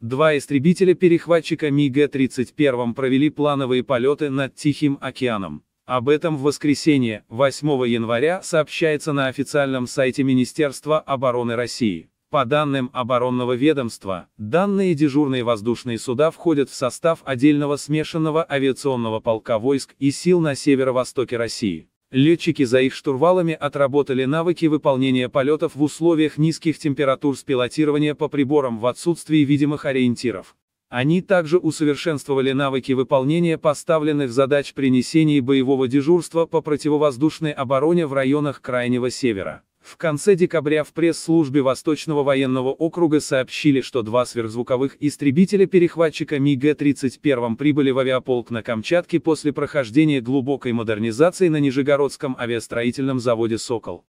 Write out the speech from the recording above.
Два истребителя перехватчика МиГ-31 провели плановые полеты над Тихим океаном. Об этом в воскресенье, 8 января, сообщается на официальном сайте Министерства обороны России. По данным оборонного ведомства, данные дежурные воздушные суда входят в состав отдельного смешанного авиационного полка войск и сил на северо-востоке России. Летчики за их штурвалами отработали навыки выполнения полетов в условиях низких температур с пилотирования по приборам в отсутствии видимых ориентиров. Они также усовершенствовали навыки выполнения поставленных задач при несении боевого дежурства по противовоздушной обороне в районах Крайнего Севера. В конце декабря в пресс-службе Восточного военного округа сообщили, что два сверхзвуковых истребителя-перехватчика МиГ-31 прибыли в авиаполк на Камчатке после прохождения глубокой модернизации на Нижегородском авиастроительном заводе «Сокол».